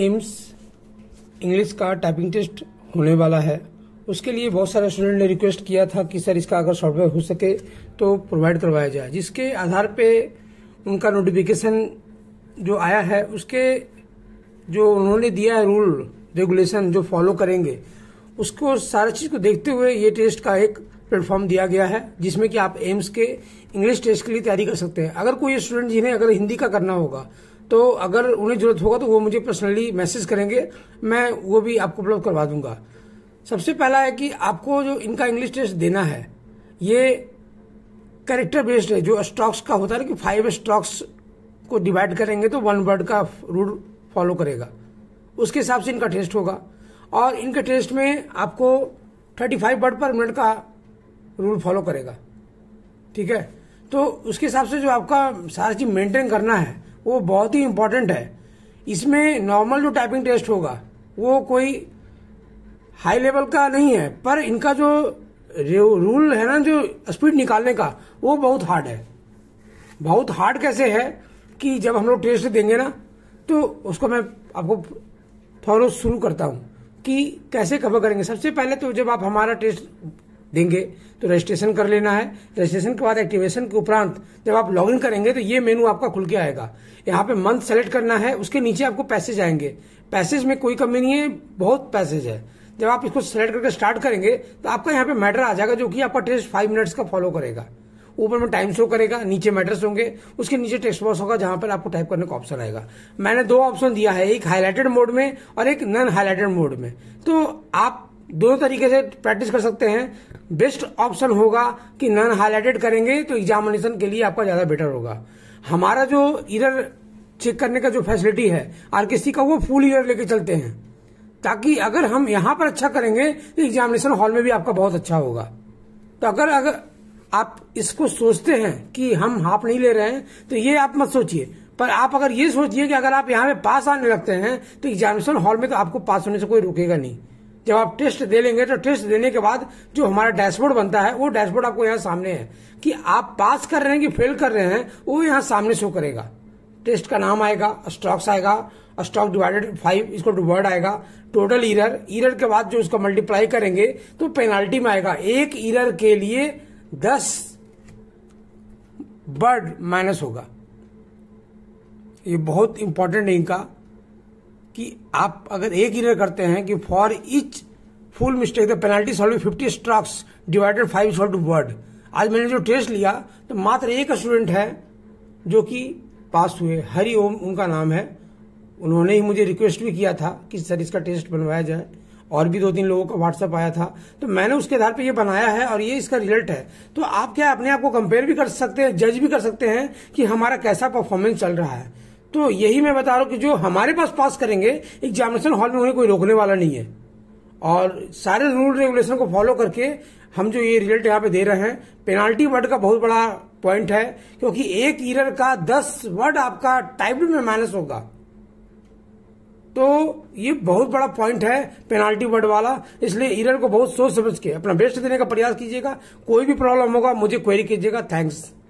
AIIMS English का typing test होने वाला है उसके लिए बहुत सारे स्टूडेंट ने रिक्वेस्ट किया था कि सर इसका अगर सॉफ्टवेयर हो सके तो प्रोवाइड करवाया जाए जिसके आधार पे उनका नोटिफिकेशन जो आया है उसके जो उन्होंने दिया है रूल रेगुलेशन जो फॉलो करेंगे उसको सारा चीज को देखते हुए ये टेस्ट का एक प्लेटफॉर्म दिया गया है जिसमें कि आप एम्स के इंग्लिश टेस्ट के लिए तैयारी कर सकते हैं अगर कोई स्टूडेंट जिन्हें अगर हिंदी का करना होगा तो अगर उन्हें जरूरत होगा तो वो मुझे पर्सनली मैसेज करेंगे मैं वो भी आपको उपलब्ध करवा दूंगा सबसे पहला है कि आपको जो इनका इंग्लिश टेस्ट देना है ये कैरेक्टर बेस्ड है जो स्टॉक्स का होता है ना कि फाइव स्टॉक्स को डिवाइड करेंगे तो वन वर्ड का रूल फॉलो करेगा उसके हिसाब से इनका टेस्ट होगा और इनके टेस्ट में आपको thirty five word per minute का रूल फॉलो करेगा ठीक है तो उसके हिसाब से जो आपका सारा चीज मेंटेन करना है वो बहुत ही इम्पोर्टेंट है इसमें नॉर्मल जो टाइपिंग टेस्ट होगा वो कोई हाई लेवल का नहीं है पर इनका जो रूल है ना जो स्पीड निकालने का वो बहुत हार्ड है बहुत हार्ड कैसे है कि जब हम लोग टेस्ट देंगे ना तो उसको मैं आपको फॉलो शुरू करता हूँ कि कैसे कवर करेंगे सबसे पहले तो जब आप हमारा टेस्ट देंगे तो रजिस्ट्रेशन कर लेना है रजिस्ट्रेशन के बाद एक्टिवेशन के उपरांत जब आप लॉग इन करेंगे तो ये मेनू आपका खुल के आएगा यहाँ पे मंथ सेलेक्ट करना है उसके नीचे आपको पैसेज आएंगे पैसेज में कोई कमी नहीं है बहुत पैसेज है जब आप इसको सेलेक्ट करके स्टार्ट करेंगे तो आपका यहाँ पे मैटर आ जाएगा जो कि आपका टेस्ट फाइव मिनट्स का फॉलो करेगा ऊपर में टाइम शो करेगा नीचे मैटर्स होंगे उसके नीचे टेक्स्ट बॉक्स होगा जहां पर आपको टाइप करने का ऑप्शन आएगा मैंने दो ऑप्शन दिया है एक हाईलाइटेड मोड में और एक नॉन हाईलाइटेड मोड में तो आप दोनों तरीके से प्रैक्टिस कर सकते हैं बेस्ट ऑप्शन होगा कि नॉन हाईलाइटेड करेंगे तो एग्जामिनेशन के लिए आपका ज्यादा बेटर होगा हमारा जो इधर चेक करने का जो फैसिलिटी है सी का वो फुल ईयर लेके चलते हैं ताकि अगर हम यहाँ पर अच्छा करेंगे तो एग्जामिनेशन हॉल में भी आपका बहुत अच्छा होगा तो अगर अगर आप इसको सोचते हैं कि हम हाफ नहीं ले रहे हैं तो ये आप मत सोचिए पर आप अगर ये सोचिए कि अगर आप यहाँ पे पास आने लगते हैं तो एग्जामिनेशन हॉल में तो आपको पास होने से कोई रुकेगा नहीं जब आप टेस्ट दे लेंगे तो टेस्ट देने के बाद जो हमारा डैशबोर्ड बनता है वो डैशबोर्ड आपको यहाँ सामने है कि आप पास कर रहे हैं कि फेल कर रहे हैं वो यहाँ सामने शो करेगा टेस्ट का नाम आएगा स्टॉक्स आएगा स्टॉक डिवाइडेड फाइव इसको वर्ड आएगा टोटल ईरर ईरर के बाद जो उसका मल्टीप्लाई करेंगे तो पेनाल्टी में आएगा एक ईरर के लिए दस वर्ड माइनस होगा ये बहुत इंपॉर्टेंट है इनका कि आप अगर एक इनर करते हैं कि for each full mistake the penalty solve fifty strokes divided five solve word आज मैंने जो टेस्ट लिया तो मात्र एक स्टूडेंट है जो कि पास हुए हरि ओम उनका नाम है उन्होंने ही मुझे रिक्वेस्ट भी किया था कि सर इसका टेस्ट बनवाया जाए और भी दो तीन लोगों का व्हाट्सएप आया था तो मैंने उसके आधार पर ये बनाया है और ये इसका रिजल्ट है तो आप क्या अपने आप को कंपेयर भी कर सकते हैं जज भी कर सकते हैं कि हमारा कैसा परफॉर्मेंस चल रहा है तो यही मैं बता रहा हूं कि जो हमारे पास पास करेंगे एग्जामिनेशन हॉल में उन्हें कोई रोकने वाला नहीं है और सारे रूल रेगुलेशन को फॉलो करके हम जो ये रिजल्ट यहाँ पे दे रहे हैं पेनाल्टी वर्ड का बहुत बड़ा पॉइंट है क्योंकि एक ईरर का दस वर्ड आपका टाइप्ड में माइनस होगा तो ये बहुत बड़ा पॉइंट है पेनाल्टी वर्ड वाला इसलिए ईरर को बहुत सोच समझ के अपना बेस्ट देने का प्रयास कीजिएगा कोई भी प्रॉब्लम होगा मुझे क्वेरी कीजिएगा थैंक्स